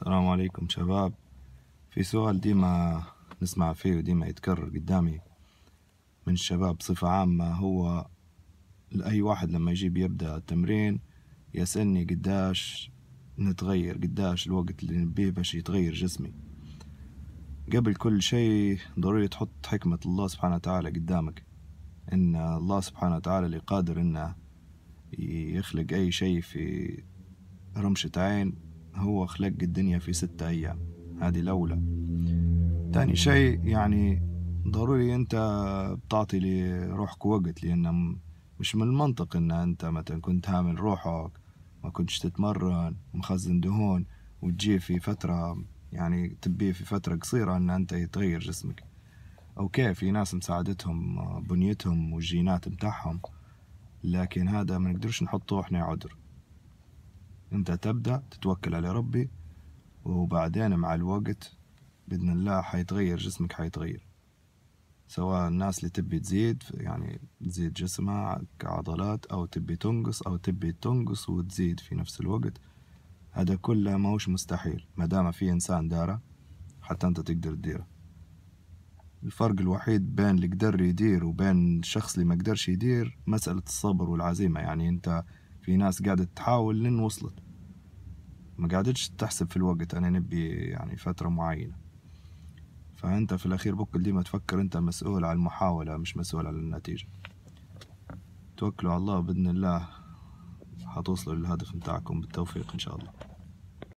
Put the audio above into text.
السلام عليكم شباب في سؤال ديما نسمع فيه وديما يتكرر قدامي من الشباب بصفة عامة هو لأي واحد لما يجيب يبدأ التمرين يسألني قداش نتغير قداش الوقت اللي نبيه باش يتغير جسمي قبل كل شيء ضروري تحط حكمة الله سبحانه وتعالى قدامك إن الله سبحانه وتعالى اللي قادر إنه يخلق أي شيء في رمشة عين هو خلق الدنيا في ستة أيام هذه الأولى تاني شيء يعني ضروري أنت بتعطي لروحك وقت لأن مش من المنطق أن أنت مثلا كنت هامل روحك ما كنتش تتمرن مخزن دهون وتجي في فترة يعني تبي في فترة قصيرة أن أنت يتغير جسمك أوكي في ناس مساعدتهم بنيتهم والجينات متاعهم لكن هذا ما نقدرش نحطه إحنا عذر انت تبدأ تتوكل على ربي وبعدين مع الوقت بإذن الله حيتغير جسمك حيتغير سواء الناس اللي تبي تزيد يعني تزيد جسمها كعضلات أو تبي تنقص أو تبي تنقص وتزيد في نفس الوقت هذا كله ماهوش مستحيل ما دام في إنسان داره حتى أنت تقدر تديره الفرق الوحيد بين اللي قدر يدير وبين الشخص اللي ما قدرش يدير مسألة الصبر والعزيمة يعني أنت في ناس قاعدة تحاول لين وصلت ما قاعدتش تحسب في الوقت أنا نبي يعني فترة معينة فأنت في الأخير بكل ديما تفكر أنت مسؤول على المحاولة مش مسؤول على النتيجة توكلوا على الله بإذن الله حتوصلوا للهدف متاعكم بالتوفيق إن شاء الله